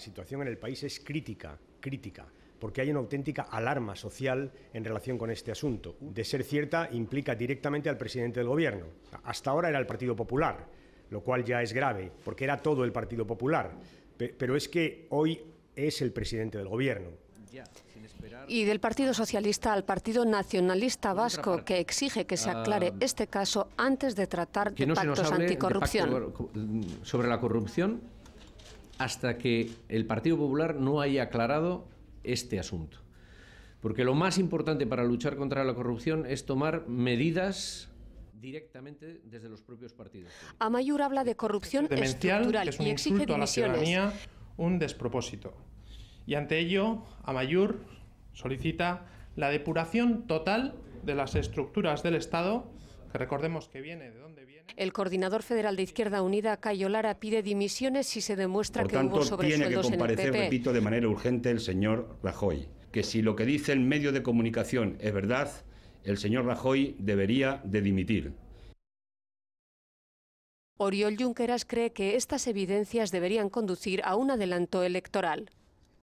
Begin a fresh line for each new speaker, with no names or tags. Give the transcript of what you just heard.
La situación en el país es crítica, crítica, porque hay una auténtica alarma social en relación con este asunto. De ser cierta, implica directamente al presidente del gobierno. Hasta ahora era el Partido Popular, lo cual ya es grave, porque era todo el Partido Popular. Pero es que hoy es el presidente del gobierno.
Y del Partido Socialista al Partido Nacionalista Vasco, que exige que se ah. aclare este caso antes de tratar de pactos anticorrupción.
sobre la corrupción hasta que el Partido Popular no haya aclarado este asunto. Porque lo más importante para luchar contra la corrupción es tomar medidas directamente desde los propios partidos.
Amayur habla de corrupción estructural que es un y insulto a la ciudadanía,
un
despropósito. Y ante ello, Amayur solicita la depuración total de las estructuras del Estado
el coordinador federal de Izquierda Unida, Cayo Lara, pide dimisiones si se demuestra que hubo sobresueldos tiene que comparecer, repito,
de manera urgente el señor Rajoy. Que si lo que dice el medio de comunicación es verdad, el señor Rajoy debería de dimitir.
Oriol Junqueras cree que estas evidencias deberían conducir a un adelanto electoral.